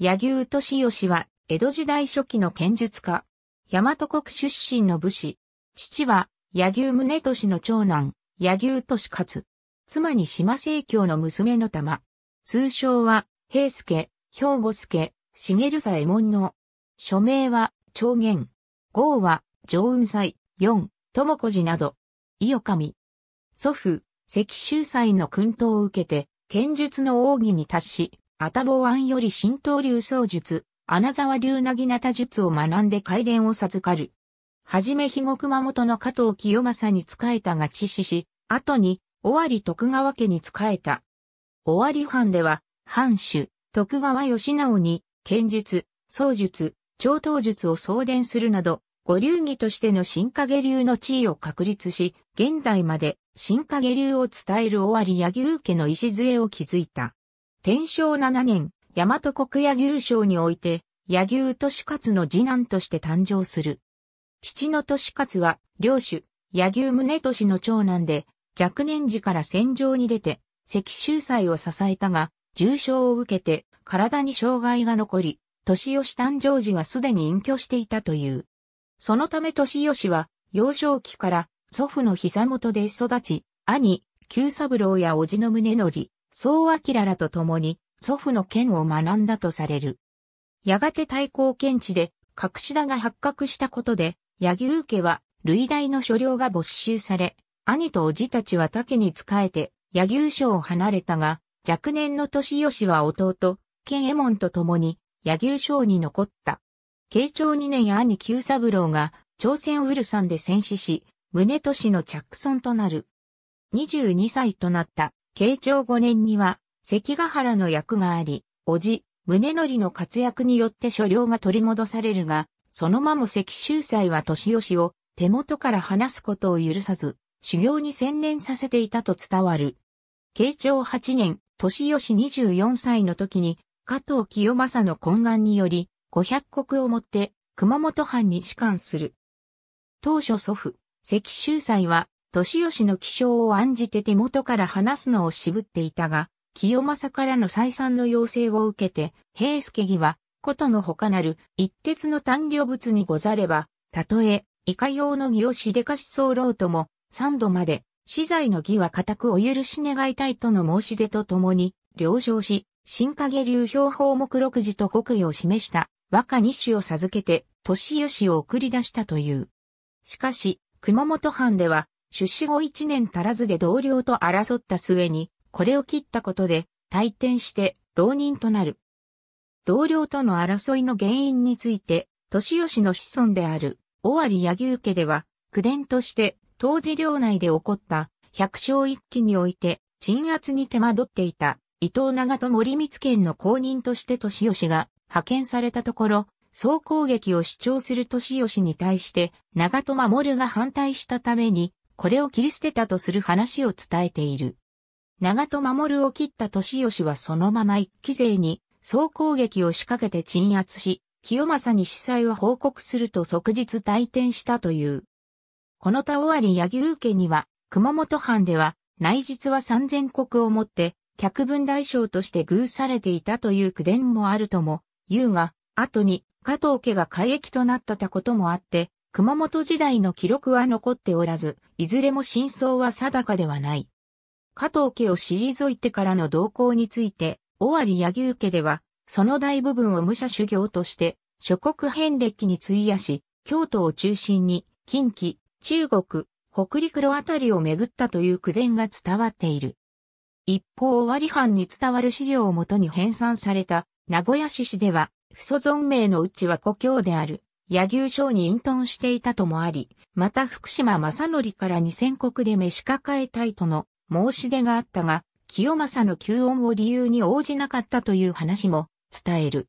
柳生俊義は、江戸時代初期の剣術家。大和国出身の武士。父は、柳生宗俊の長男、柳生俊勝。妻に島正教の娘の玉。通称は、平助、兵庫助、茂左衛門の。署名は、長元。号は、上雲祭、四、智子寺など。伊予神。祖父、関州祭の薫陶を受けて、剣術の奥義に達し、アタボ湾より新道流僧術、穴沢流なぎなた術を学んで改伝を授かる。はじめ肥後熊本の加藤清正に仕えたが致死し、後に、尾張徳川家に仕えた。尾張藩では、藩主、徳川義直に、剣術、僧術、超刀術を送伝するなど、五流儀としての新影流の地位を確立し、現代まで新影流を伝える尾張柳生家の礎を築いた。天正7年、大和国屋牛賞において、柳生利勝の次男として誕生する。父の利勝は、領主、柳生宗市の長男で、若年時から戦場に出て、赤州祭を支えたが、重傷を受けて、体に障害が残り、年吉誕生時はすでに隠居していたという。そのため年吉は、幼少期から祖父の膝元で育ち、兄、久三郎や叔父の宗則、宋明らと共に祖父の剣を学んだとされる。やがて対抗検地で隠し田が発覚したことで、柳生家は類大の所領が没収され、兄と叔父たちは竹に仕えて、柳生省を離れたが、若年の年吉は弟、剣右衛門と共に、柳生省に残った。慶長2年兄久三郎が、朝鮮ウルサンで戦死し、宗年の着村となる。22歳となった慶長5年には、関ヶ原の役があり、叔父、宗則の活躍によって所領が取り戻されるが、そのまま関秀才は年吉を手元から離すことを許さず、修行に専念させていたと伝わる。慶長8年、年吉24歳の時に、加藤清正の懇願により、500国をもって熊本藩に仕官する。当初祖父、関秀才は年吉の気象を案じて手元から話すのを渋っていたが、清正からの再三の要請を受けて、平助義は、ことのほかなる一徹の単領物にござれば、たとえ、いかようの義をしでかし候とも、三度まで、資材の義は固くお許し願いたいとの申し出とともに、了承し、新影流氷法目六時と国威を示した和歌二種を授けて、年吉を送り出したという。しかし、熊本藩では、出資後一年足らずで同僚と争った末に、これを切ったことで、退店して浪人となる。同僚との争いの原因について、年吉の子孫である、尾張柳生家では、苦伝として、当時領内で起こった、百姓一揆において、鎮圧に手間取っていた、伊藤長門森光県の公認として年吉が派遣されたところ、総攻撃を主張する年吉に対して、長戸守が反対したために、これを切り捨てたとする話を伝えている。長戸守を切った年吉はそのまま一期勢に総攻撃を仕掛けて鎮圧し、清正に司祭を報告すると即日退店したという。この他尾張柳生家には、熊本藩では、内実は三千国をもって、客分大将として偶されていたという口伝もあるとも、言うが、後に、加藤家が改役となったたこともあって、熊本時代の記録は残っておらず、いずれも真相は定かではない。加藤家を退いてからの動向について、尾張柳生家では、その大部分を武者修行として、諸国遍歴に費やし、京都を中心に、近畿、中国、北陸路あたりを巡ったという苦伝が伝わっている。一方、尾張藩に伝わる資料をもとに編纂された、名古屋市史では、不祖存命のうちは故郷である、野牛賞に隠遁していたともあり、また福島正則から二千国で召し抱えたいとの申し出があったが、清正の求恩を理由に応じなかったという話も伝える。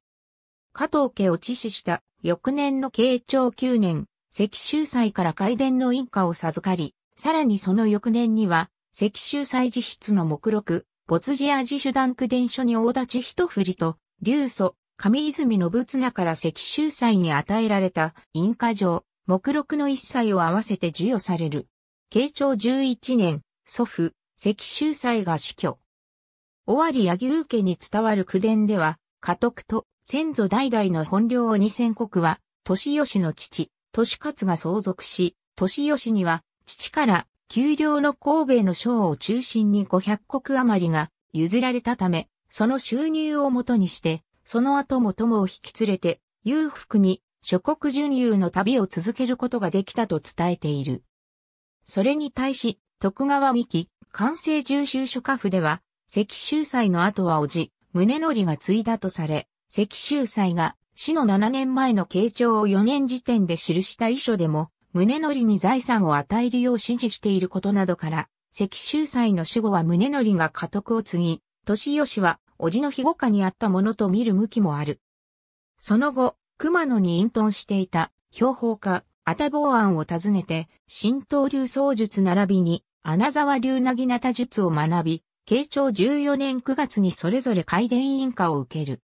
加藤家を致死した翌年の慶長9年、石州祭から開殿の印下を授かり、さらにその翌年には、石州祭自筆の目録、没寺や自主団区伝書に大立ち一振りと、流祖、上泉信綱から石州祭に与えられた印花状、目録の一切を合わせて授与される。慶長11年、祖父、石州祭が死去。尾張柳生家に伝わる宮伝では、家督と先祖代々の本領を二千国は、年吉の父、年勝が相続し、年吉には、父から丘陵の神戸の省を中心に500余りが譲られたため、その収入をもとにして、その後も友を引き連れて、裕福に諸国巡遊の旅を続けることができたと伝えている。それに対し、徳川三木、関西重修諸家府では、石州祭の後はおじ、宗則が継いだとされ、石州祭が死の7年前の慶長を4年時点で記した遺書でも、宗則に財産を与えるよう指示していることなどから、石州祭の死後は宗則が家督を継ぎ、年吉は叔父の庇護下にあったものと見る向きもある。その後、熊野に隠遁していた標法家、アタボーアンを訪ねて、神道流僧術並びに、穴沢流なぎなた術を学び、慶長14年9月にそれぞれ改伝委員会を受ける。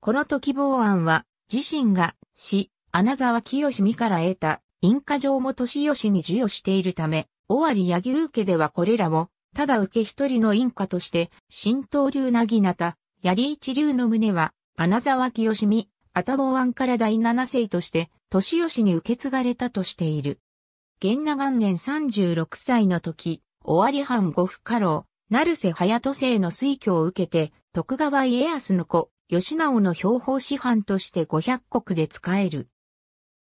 この時坊庵は、自身が、死、穴沢清美から得た、印ンカも年吉に授与しているため、尾張木受けではこれらを、ただ受け一人の因果として、新東流なぎなた、槍一流の胸は、穴沢清美、愛宕湾から第七世として、年吉に受け継がれたとしている。元那元年36歳の時、尾張藩五府家老、成瀬隼人生の推挙を受けて、徳川家康の子、吉直の標法師範として500国で仕える。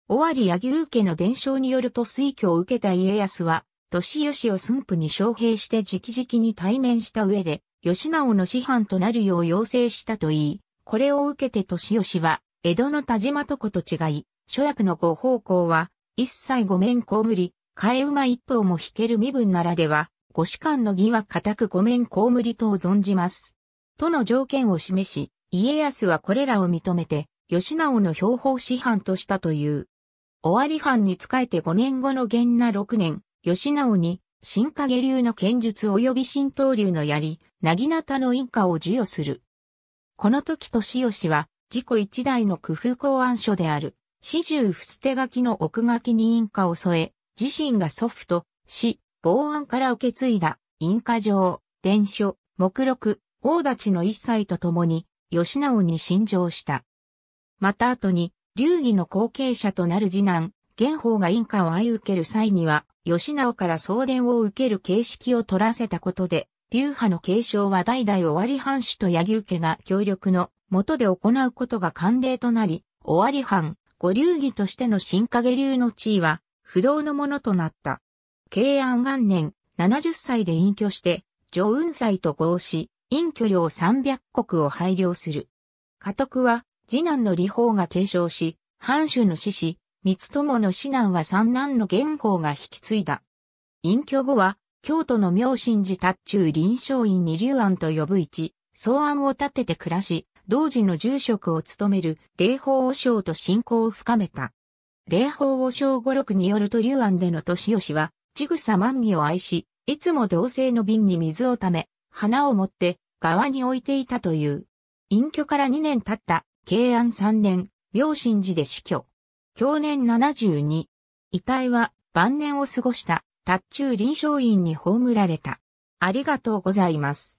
尾張柳生家の伝承によると推挙を受けた家康は、年義を駿府に招聘して直々に対面した上で、義直の師範となるよう要請したといい、これを受けて年義は、江戸の田島とこと違い、諸役のご奉公は、一切御免被り、替え馬一頭も引ける身分ならでは、ご士官の義は固く御免被りと存じます。との条件を示し、家康はこれらを認めて、義直の標法師範としたという。尾張藩に仕えて5年後の元那6年、義直に、新影流の剣術及び新刀流の槍、なぎなたの印鑑を授与する。この時年吉は、自己一代の工夫考案書である、四十伏捨書きの奥書きに印鑑を添え、自身が祖父と、死、防案から受け継いだ、印鑑状、伝書、目録、王立ちの一切と共に、義直に信条した。また後に、流儀の後継者となる次男、元宝が印鑑を相受ける際には、義直から送電を受ける形式を取らせたことで、流派の継承は代々尾張藩主と柳生家が協力のもとで行うことが慣例となり、尾張藩、五流儀としての新影流の地位は不動のものとなった。慶安元年、70歳で隠居して、上雲祭と合し、隠居料300国を配領する。家督は、次男の李法が継承し、藩主の死し、三友の指南は三男の元宝が引き継いだ。隠居後は、京都の明神寺達中臨床院二流庵と呼ぶ一、草案を立てて暮らし、同時の住職を務める霊法和尚と信仰を深めた。霊法和尚五六によると流庵での年吉は、ちぐさ万儀を愛し、いつも同性の瓶に水をため、花を持って、側に置いていたという。隠居から2年経った、慶安3年、明神寺で死去。享年72。遺体は晩年を過ごした、達中臨床院に葬られた。ありがとうございます。